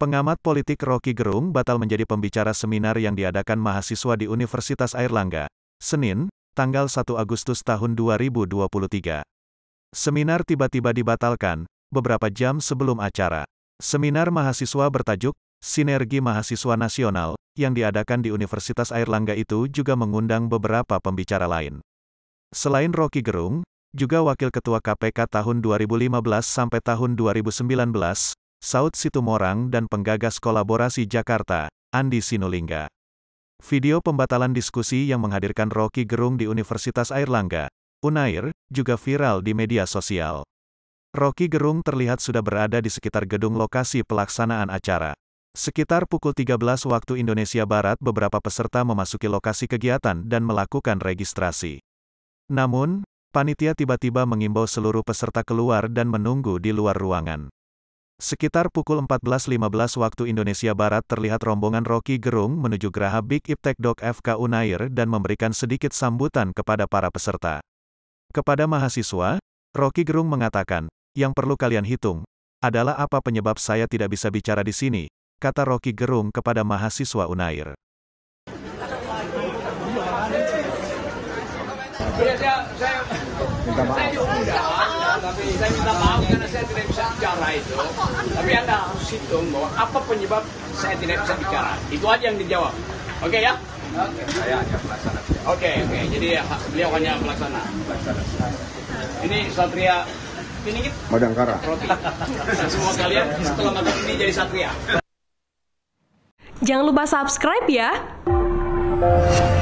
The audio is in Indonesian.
Pengamat politik Rocky Gerung batal menjadi pembicara seminar yang diadakan mahasiswa di Universitas Airlangga, Senin, tanggal 1 Agustus tahun 2023. Seminar tiba-tiba dibatalkan, beberapa jam sebelum acara. Seminar mahasiswa bertajuk, Sinergi Mahasiswa Nasional, yang diadakan di Universitas Airlangga itu juga mengundang beberapa pembicara lain. Selain Rocky Gerung, juga Wakil Ketua KPK tahun 2015 sampai tahun 2019, Saud Situmorang dan penggagas kolaborasi Jakarta, Andi Sinulinga. Video pembatalan diskusi yang menghadirkan Rocky Gerung di Universitas Airlangga, Unair, juga viral di media sosial. Rocky Gerung terlihat sudah berada di sekitar gedung lokasi pelaksanaan acara. Sekitar pukul 13 waktu Indonesia Barat beberapa peserta memasuki lokasi kegiatan dan melakukan registrasi. Namun, panitia tiba-tiba mengimbau seluruh peserta keluar dan menunggu di luar ruangan. Sekitar pukul 14.15 waktu Indonesia Barat terlihat rombongan Rocky Gerung menuju Geraha Big Iptek Dok FK Unair dan memberikan sedikit sambutan kepada para peserta. Kepada mahasiswa, Rocky Gerung mengatakan, yang perlu kalian hitung, adalah apa penyebab saya tidak bisa bicara di sini, kata Rocky Gerung kepada mahasiswa Unair. saya, saya, tapi saya minta maaf karena saya tidak bisa bicara itu. Tapi Anda harus hitung bahwa apa penyebab saya tidak bisa bicara. Itu aja yang dijawab. Oke okay, ya? Oke, saya hanya pelaksana. Oke, okay, oke. Okay. Jadi ya, beliau hanya pelaksana. Ini Satria Piningit. Madangkara. Roti. Semua kalian setelah makan ini jadi Satria. Jangan lupa subscribe ya.